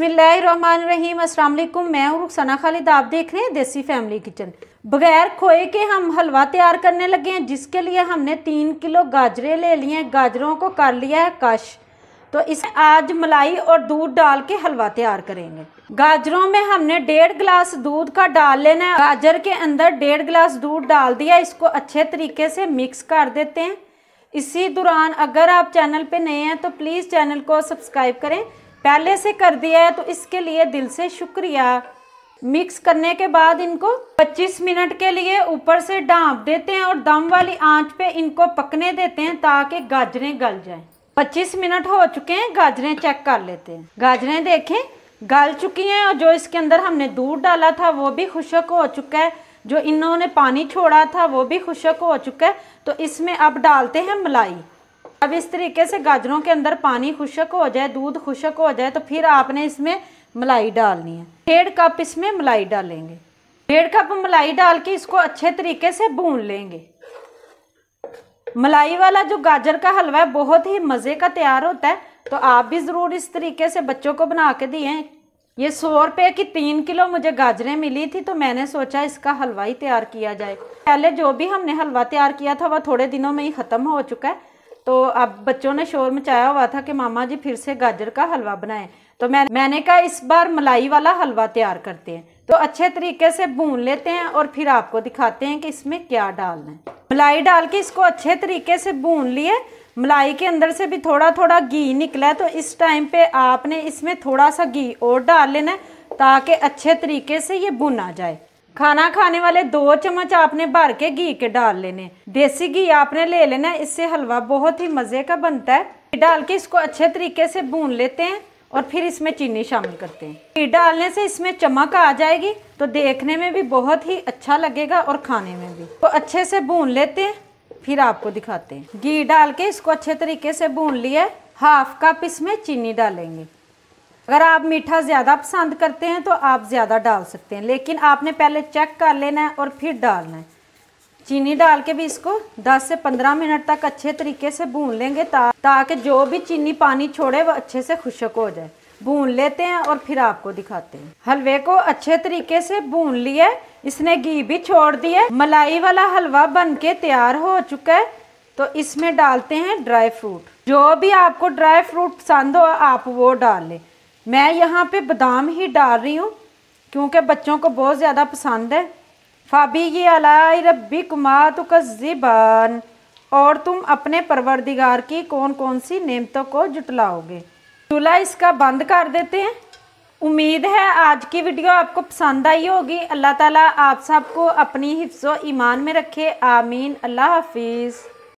बसमीम असलकुम मैं हूँ रुखसाना खालिद आप देख रहे हैं देसी फैमिली किचन बगैर खोए के हम हलवा तैयार करने लगे हैं जिसके लिए हमने तीन किलो गाजरे ले लिए हैं गाजरों को कर लिया है कश तो इसे आज मलाई और दूध डाल के हलवा तैयार करेंगे गाजरों में हमने डेढ़ गिलास दूध का डाल लेना है गाजर के अंदर डेढ़ गिलास दूध डाल दिया इसको अच्छे तरीके से मिक्स कर देते हैं इसी दौरान अगर आप चैनल पे नए हैं तो प्लीज़ चैनल को सब्सक्राइब करें पहले से कर दिया है तो इसके लिए दिल से शुक्रिया मिक्स करने के बाद इनको 25 मिनट के लिए ऊपर से डांप देते हैं और दम वाली आंच पे इनको पकने देते हैं ताकि गाजरें गल जाएं 25 मिनट हो चुके हैं गाजरें चेक कर लेते हैं गाजरें देखें गल चुकी हैं और जो इसके अंदर हमने दूध डाला था वो भी खुशक हो चुका है जो इन्होंने पानी छोड़ा था वो भी खुशक हो चुका है तो इसमें अब डालते हैं मलाई अब इस तरीके से गाजरों के अंदर पानी खुशक हो जाए दूध खुशक हो जाए तो फिर आपने इसमें मलाई डालनी है डेढ़ कप इसमें मलाई डालेंगे डेढ़ कप मलाई डाल के इसको अच्छे तरीके से भून लेंगे मलाई वाला जो गाजर का हलवा है बहुत ही मज़े का तैयार होता है तो आप भी ज़रूर इस तरीके से बच्चों को बना के दिए ये सौ रुपये की तीन किलो मुझे गाजरें मिली थी तो मैंने सोचा इसका हलवा ही तैयार किया जाए पहले जो भी हमने हलवा तैयार किया था वह थोड़े दिनों में ही ख़त्म हो चुका है तो अब बच्चों ने शोर मचाया हुआ था कि मामा जी फिर से गाजर का हलवा बनाएं तो मैं मैंने कहा इस बार मलाई वाला हलवा तैयार करते हैं तो अच्छे तरीके से भून लेते हैं और फिर आपको दिखाते हैं कि इसमें क्या डालना है मलाई डाल के इसको अच्छे तरीके से भून लिए मलाई के अंदर से भी थोड़ा थोड़ा घी निकला है तो इस टाइम पे आपने इसमें थोड़ा सा घी और डाल लेना है ताकि अच्छे तरीके से ये भुना जाए खाना खाने वाले दो चम्मच आपने भर के घी के डाल लेने देसी घी आपने ले लेना इससे हलवा बहुत ही मज़े का बनता है डाल के इसको अच्छे तरीके से भून लेते हैं और फिर इसमें चीनी शामिल करते हैं घी डालने से इसमें चमक आ जाएगी तो देखने में भी बहुत ही अच्छा लगेगा और खाने में भी तो अच्छे से भून लेते हैं फिर आपको दिखाते हैं घी डाल के इसको अच्छे तरीके से भून लिया हाफ कप इसमें चीनी डालेंगे अगर आप मीठा ज़्यादा पसंद करते हैं तो आप ज़्यादा डाल सकते हैं लेकिन आपने पहले चेक कर लेना है और फिर डालना है चीनी डाल के भी इसको 10 से 15 मिनट तक अच्छे तरीके से भून लेंगे ताकि जो भी चीनी पानी छोड़े वह अच्छे से खुशक हो जाए भून लेते हैं और फिर आपको दिखाते हैं हलवे को अच्छे तरीके से भून लिए इसने घी भी छोड़ दिए मलाई वाला हलवा बन के तैयार हो चुका है तो इसमें डालते हैं ड्राई फ्रूट जो भी आपको ड्राई फ्रूट पसंद हो आप वो डाल लें मैं यहाँ पे बादाम ही डाल रही हूँ क्योंकि बच्चों को बहुत ज़्यादा पसंद है फाबी ये अलाई रबी कुमा तो कज़िबान और तुम अपने परवरदिगार की कौन कौन सी नेमतों को जुटलाओगे चूल्हा इसका बंद कर देते हैं उम्मीद है आज की वीडियो आपको पसंद आई होगी अल्लाह ताला आप सबको अपनी हिफ्स ईमान में रखे आमीन अल्लाह हाफिज़